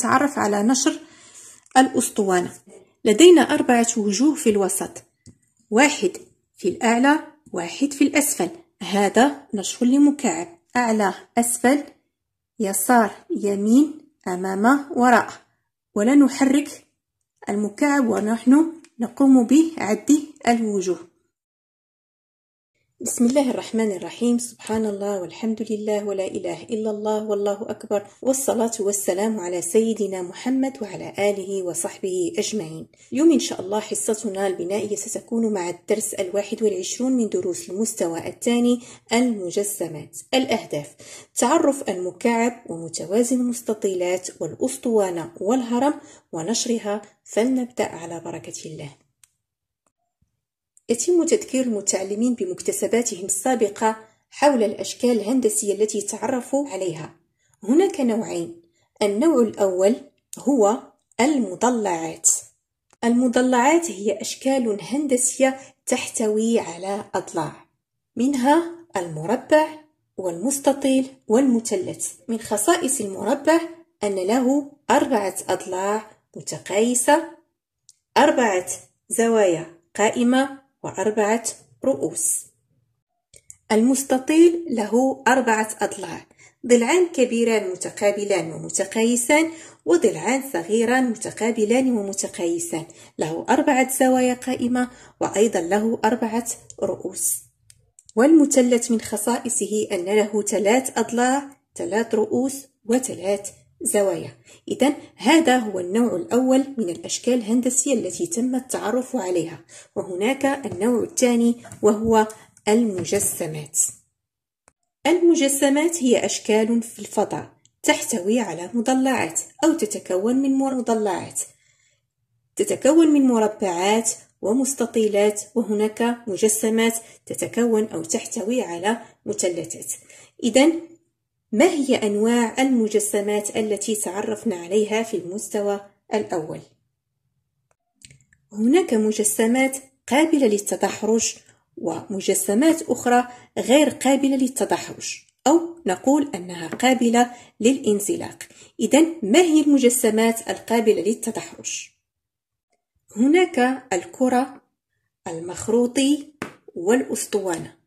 نتعرف على نشر الأسطوانة لدينا أربعة وجوه في الوسط واحد في الأعلى واحد في الأسفل هذا نشر لمكعب أعلى أسفل يسار يمين أمام وراء ولا نحرك المكعب ونحن نقوم بعد الوجوه بسم الله الرحمن الرحيم سبحان الله والحمد لله ولا إله إلا الله والله أكبر والصلاة والسلام على سيدنا محمد وعلى آله وصحبه أجمعين اليوم إن شاء الله حصتنا البنائية ستكون مع الدرس الواحد والعشرون من دروس المستوى الثاني المجسمات الأهداف تعرف المكعب ومتوازن المستطيلات والأسطوانة والهرم ونشرها فلنبدأ على بركة الله يتم تذكير المتعلمين بمكتسباتهم السابقة حول الأشكال الهندسية التي تعرفوا عليها هناك نوعين النوع الأول هو المضلعات المضلعات هي أشكال هندسية تحتوي على أضلاع منها المربع والمستطيل والمثلث من خصائص المربع أن له أربعة أضلاع متقايسة أربعة زوايا قائمة وأربعة رؤوس المستطيل له أربعة أضلاع ضلعان كبيران متقابلان ومتقايسان وضلعان صغيران متقابلان ومتقايسان له أربعة زوايا قائمة وأيضا له أربعة رؤوس والمثلث من خصائصه أن له ثلاث أضلاع ثلاث رؤوس وثلاث زوايا إذا هذا هو النوع الأول من الأشكال الهندسية التي تم التعرف عليها وهناك النوع الثاني وهو المجسمات المجسمات هي أشكال في الفضاء تحتوي على مضلعات أو تتكون من مضلعات تتكون من مربعات ومستطيلات وهناك مجسمات تتكون أو تحتوي على مثلثات إذا ما هي أنواع المجسمات التي تعرفنا عليها في المستوى الأول؟ هناك مجسمات قابلة للتدحرج ومجسمات أخرى غير قابلة للتدحرج أو نقول أنها قابلة للانزلاق إذا ما هي المجسمات القابلة للتدحرج؟ هناك الكرة المخروطي والأسطوانة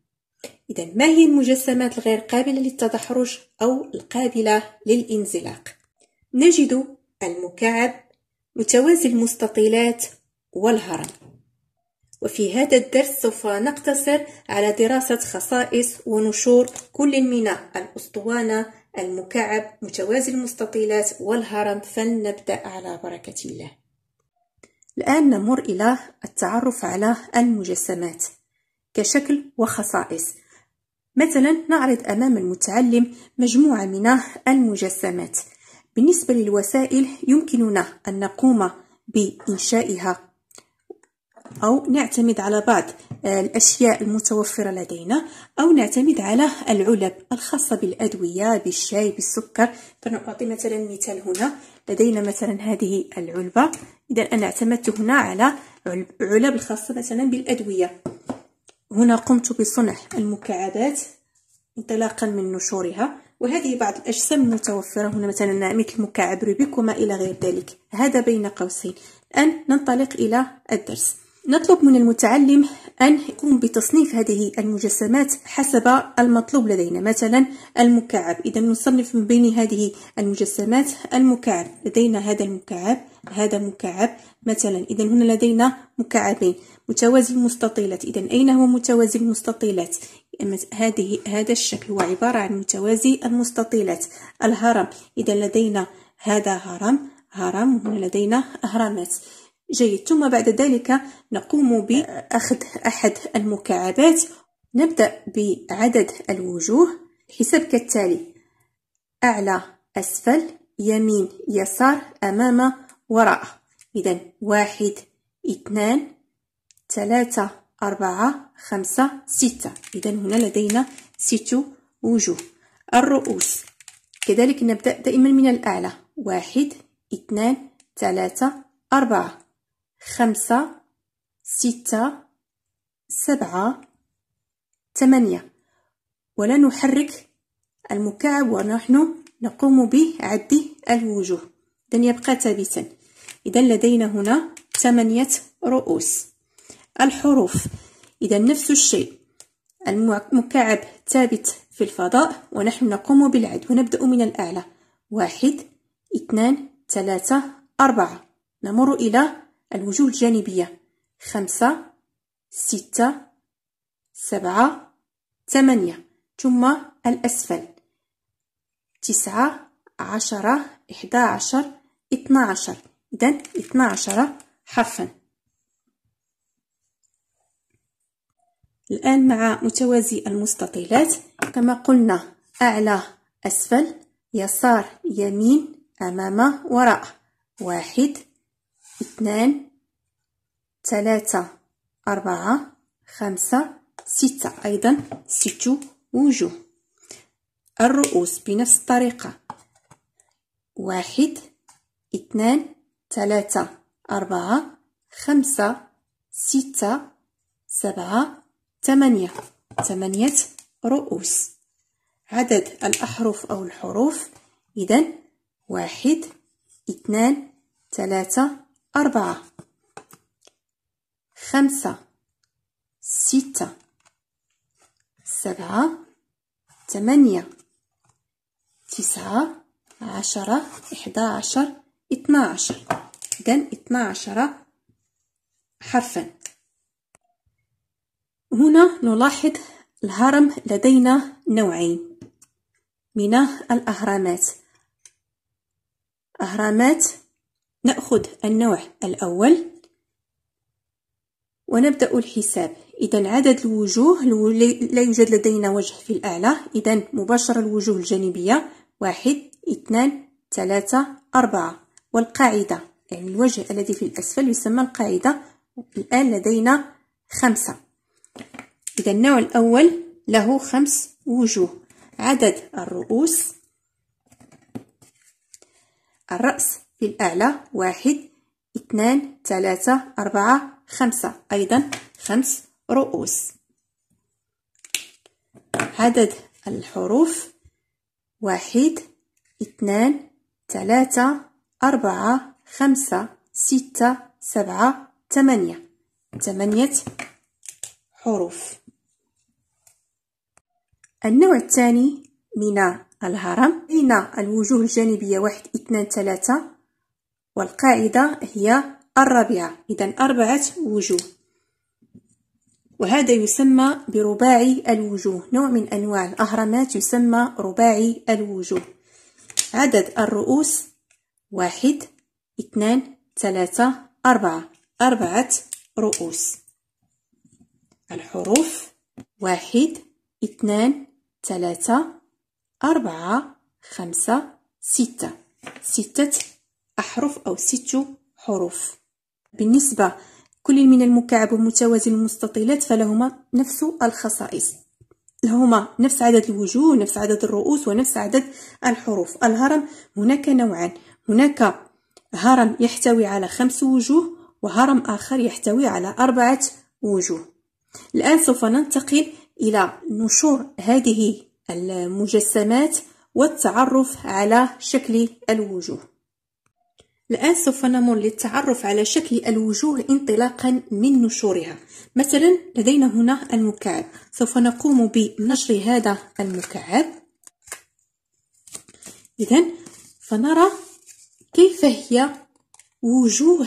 إذا ما هي المجسمات الغير قابلة للتدحرج أو القابلة للانزلاق؟ نجد المكعب متوازي المستطيلات والهرم وفي هذا الدرس سوف نقتصر على دراسة خصائص ونشور كل من الأسطوانة المكعب متوازي المستطيلات والهرم فلنبدأ على بركة الله الآن نمر إلى التعرف على المجسمات كشكل وخصائص مثلا نعرض أمام المتعلم مجموعة من المجسمات بالنسبة للوسائل يمكننا أن نقوم بإنشائها أو نعتمد على بعض الأشياء المتوفرة لدينا أو نعتمد على العلب الخاصة بالأدوية بالشاي بالسكر فنعطي مثلا مثال هنا لدينا مثلا هذه العلبة إذا أنا اعتمدت هنا على علب الخاصة مثلا بالأدوية هنا قمت بصنع المكعبات انطلاقا من نشورها وهذه بعض الأجسام المتوفرة هنا مثلا مثل المكعب روبيك وما إلى غير ذلك هذا بين قوسين الآن ننطلق إلى الدرس نطلب من المتعلم أن يقوم بتصنيف هذه المجسمات حسب المطلوب لدينا مثلا المكعب إذا نصنف من بين هذه المجسمات المكعب لدينا هذا المكعب هذا مكعب مثلا إذا هنا لدينا مكعبين متوازي المستطيلات إذا أين هو متوازي المستطيلات هذه هذا الشكل هو عبارة عن متوازي المستطيلات الهرم إذا لدينا هذا هرم هرم هنا لدينا أهرامات جيد ثم بعد ذلك نقوم بأخذ أحد المكعبات نبدأ بعدد الوجوه حساب كالتالي أعلى أسفل يمين يسار أمام وراء إذا واحد اثنان ثلاثة أربعة خمسة ستة إذا هنا لدينا ست وجوه الرؤوس كذلك نبدأ دائما من الأعلى واحد اثنان ثلاثة أربعة خمسة ستة سبعة ثمانية ولا نحرك المكعب ونحن نقوم بعد الوجوه إذن يبقى ثابتا إذا لدينا هنا ثمانية رؤوس الحروف إذا نفس الشيء المكعب ثابت في الفضاء ونحن نقوم بالعد ونبدأ من الأعلى واحد اثنان ثلاثة أربعة نمر إلى الوجوه الجانبية خمسة ستة سبعة ثمانية ثم الأسفل تسعة عشرة إحدى عشر اثنى عشر إذن اثنى عشر حرفا الآن مع متوازي المستطيلات كما قلنا أعلى أسفل يسار يمين أمام وراء واحد اثنان ثلاثة أربعة خمسة ستة أيضا ست وجوه الرؤوس بنفس الطريقة واحد اثنان ثلاثة أربعة خمسة ستة سبعة ثمانية ثمانية رؤوس عدد الأحرف أو الحروف إذا واحد اثنان ثلاثة أربعة خمسة ستة سبعة ثمانية تسعة عشرة إحدى عشر اثنا عشر إذن اثنا عشر حرفا هنا نلاحظ الهرم لدينا نوعين من الأهرامات أهرامات نأخذ النوع الأول ونبدأ الحساب إذا عدد الوجوه لا يوجد لدينا وجه في الأعلى إذا مباشرة الوجوه الجانبية واحد اثنان ثلاثة أربعة والقاعدة يعني الوجه الذي في الأسفل يسمى القاعدة الآن لدينا خمسة إذا النوع الأول له خمس وجوه عدد الرؤوس الرأس للأعلى واحد اثنان ثلاثة أربعة خمسة أيضا خمس رؤوس عدد الحروف واحد اثنان ثلاثة أربعة خمسة ستة سبعة ثمانية ثمانية حروف النوع الثاني من الهرم بين الوجوه الجانبية واحد اثنان ثلاثة والقاعدة هي الرابعة إذا أربعة وجوه وهذا يسمى برباعي الوجوه نوع من أنواع الأهرامات يسمى رباعي الوجوه عدد الرؤوس واحد اثنان ثلاثة أربعة أربعة رؤوس الحروف واحد اثنان ثلاثة أربعة خمسة ستة ستة أحرف أو ست حروف بالنسبة كل من المكعب ومتوازي المستطيلات فلهما نفس الخصائص لهما نفس عدد الوجوه نفس عدد الرؤوس ونفس عدد الحروف الهرم هناك نوعان هناك هرم يحتوي على خمس وجوه وهرم آخر يحتوي على أربعة وجوه الآن سوف ننتقل إلى نشور هذه المجسمات والتعرف على شكل الوجوه الآن سوف نمر للتعرف على شكل الوجوه انطلاقا من نشورها مثلا لدينا هنا المكعب سوف نقوم بنشر هذا المكعب إذا فنرى كيف هي وجوه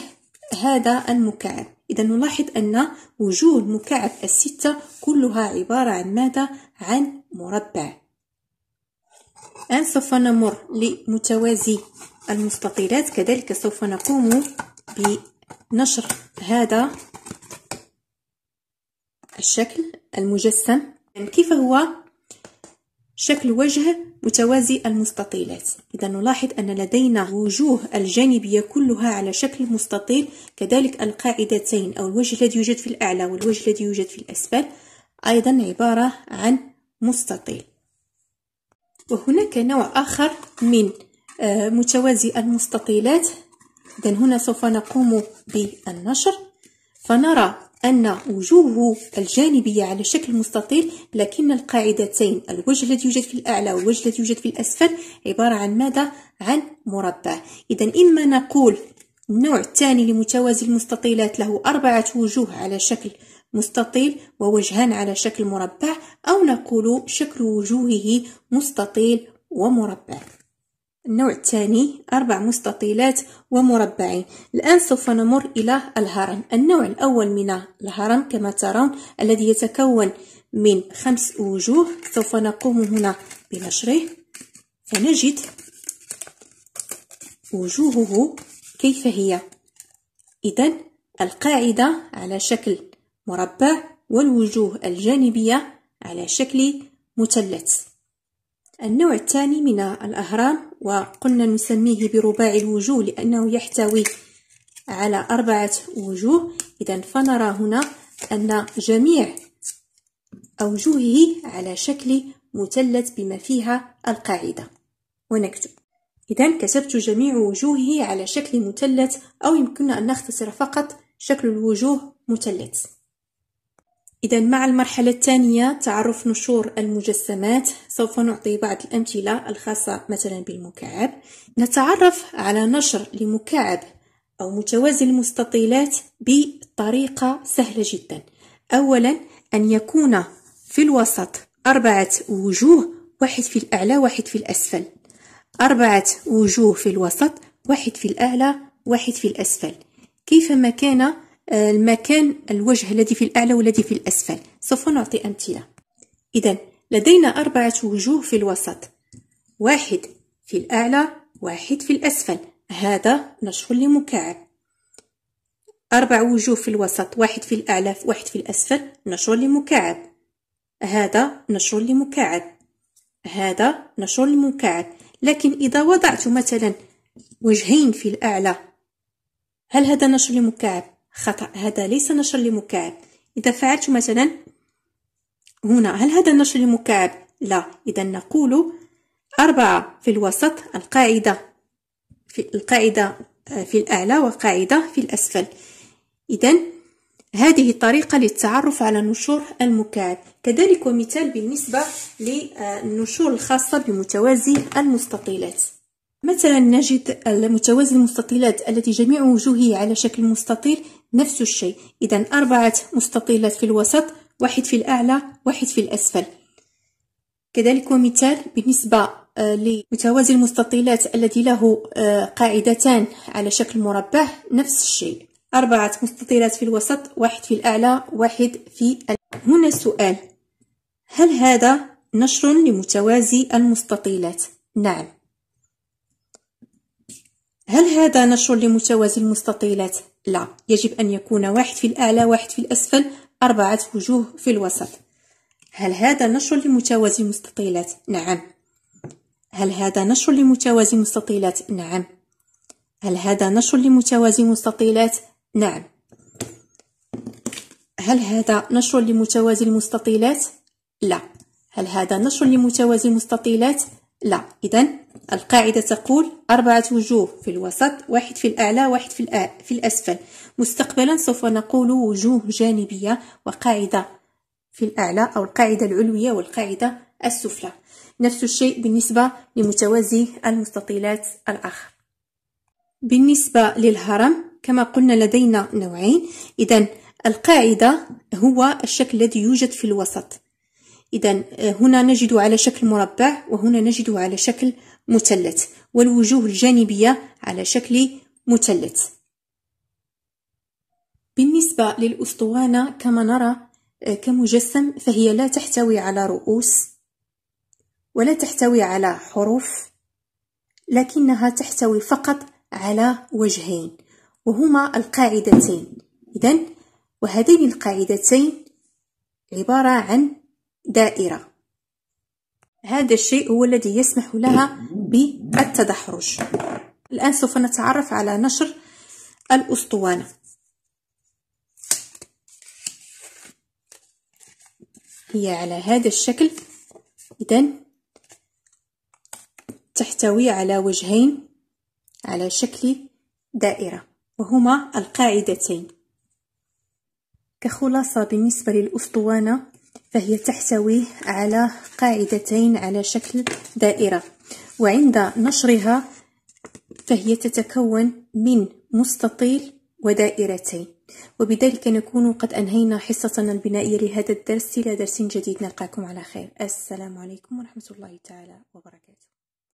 هذا المكعب إذا نلاحظ أن وجوه المكعب الستة كلها عبارة عن ماذا؟ عن مربع الآن سوف نمر لمتوازي المستطيلات كذلك سوف نقوم بنشر هذا الشكل المجسم يعني كيف هو شكل وجه متوازي المستطيلات إذا نلاحظ أن لدينا وجوه الجانبية كلها على شكل مستطيل كذلك القاعدتين أو الوجه الذي يوجد في الأعلى والوجه الذي يوجد في الأسفل أيضا عبارة عن مستطيل وهناك نوع آخر من آه، متوازي المستطيلات إذا هنا سوف نقوم بالنشر فنرى أن وجوه الجانبية على شكل مستطيل لكن القاعدتين الوجه الذي يوجد في الأعلى والوجه الذي يوجد في الأسفل عبارة عن ماذا؟ عن مربع إذا إما نقول النوع الثاني لمتوازي المستطيلات له أربعة وجوه على شكل مستطيل ووجهان على شكل مربع أو نقول شكل وجوهه مستطيل ومربع النوع الثاني أربع مستطيلات ومربعين الآن سوف نمر إلى الهرم النوع الأول من الهرم كما ترون الذي يتكون من خمس وجوه سوف نقوم هنا بنشره فنجد وجوهه كيف هي إذا القاعدة على شكل مربع والوجوه الجانبية على شكل مثلث النوع الثاني من الأهرام وقلنا نسميه برباع الوجوه لأنه يحتوي على أربعة وجوه إذا فنرى هنا أن جميع أوجهه على شكل مثلث بما فيها القاعدة ونكتب إذا كتبت جميع وجوهه على شكل مثلث أو يمكننا أن نختصر فقط شكل الوجوه مثلث إذا مع المرحلة الثانية تعرف نشور المجسمات سوف نعطي بعض الأمثلة الخاصة مثلا بالمكعب نتعرف على نشر لمكعب أو متوازي المستطيلات بطريقة سهلة جدا أولا أن يكون في الوسط أربعة وجوه واحد في الأعلى واحد في الأسفل أربعة وجوه في الوسط واحد في الأعلى واحد في الأسفل كيفما كان آه، المكان الوجه الذي في الأعلى والذي في الأسفل سوف نعطي أمثلة إذا لدينا أربعة وجوه في الوسط واحد في الأعلى واحد في الأسفل هذا نشر لمكعب أربع وجوه في الوسط واحد في الأعلى واحد في الأسفل نشر لمكعب هذا نشر لمكعب هذا نشر لمكعب لكن إذا وضعت مثلا وجهين في الأعلى هل هذا نشر لمكعب خطأ هذا ليس نشر لمكعب إذا فعلت مثلا هنا هل هذا نشر لمكعب؟ لا إذا نقول أربعة في الوسط القاعدة في القاعدة آه، في الأعلى وقاعدة في الأسفل إذا هذه طريقة للتعرف على نشور المكعب كذلك ومثال بالنسبة للنشور الخاصة بمتوازي المستطيلات مثلا نجد المتوازي المستطيلات التي جميع وجوهه على شكل مستطيل نفس الشيء إذا أربعة مستطيلات في الوسط واحد في الأعلى واحد في الأسفل كذلك ومثال بالنسبة آه، لمتوازي المستطيلات الذي له آه، قاعدتان على شكل مربع نفس الشيء أربعة مستطيلات في الوسط واحد في الأعلى واحد في هنا سؤال هل هذا نشر لمتوازي المستطيلات؟ نعم هل هذا نشر لمتوازي المستطيلات؟ لا يجب أن يكون واحد في الأعلى واحد في الأسفل أربعة وجوه في الوسط هل هذا نشر لمتوازي مستطيلات؟ نعم هل هذا نشر لمتوازي مستطيلات؟ نعم هل هذا نشر لمتوازي مستطيلات؟ نعم هل هذا نشر لمتوازي المستطيلات؟ لا هل هذا نشر لمتوازي مستطيلات؟ لا إذن القاعدة تقول أربعة وجوه في الوسط واحد في الأعلى واحد في, الأ... في الأسفل مستقبلا سوف نقول وجوه جانبية وقاعدة في الأعلى أو القاعدة العلوية والقاعدة السفلى نفس الشيء بالنسبة لمتوازي المستطيلات الآخر بالنسبة للهرم كما قلنا لدينا نوعين إذا القاعدة هو الشكل الذي يوجد في الوسط إذا آه، هنا نجد على شكل مربع وهنا نجد على شكل مثلث والوجوه الجانبية على شكل مثلث بالنسبة للأسطوانة كما نرى آه، كمجسم فهي لا تحتوي على رؤوس ولا تحتوي على حروف لكنها تحتوي فقط على وجهين وهما القاعدتين إذن وهذين القاعدتين عبارة عن دائرة هذا الشيء هو الذي يسمح لها بالتدحرج الآن سوف نتعرف على نشر الأسطوانة هي على هذا الشكل إذا تحتوي على وجهين على شكل دائرة وهما القاعدتين كخلاصة بالنسبة للأسطوانة فهي تحتوي على قاعدتين على شكل دائرة وعند نشرها فهي تتكون من مستطيل ودائرتين وبذلك نكون قد أنهينا حصتنا البنائية لهذا الدرس إلى درس جديد نلقاكم على خير السلام عليكم ورحمة الله تعالى وبركاته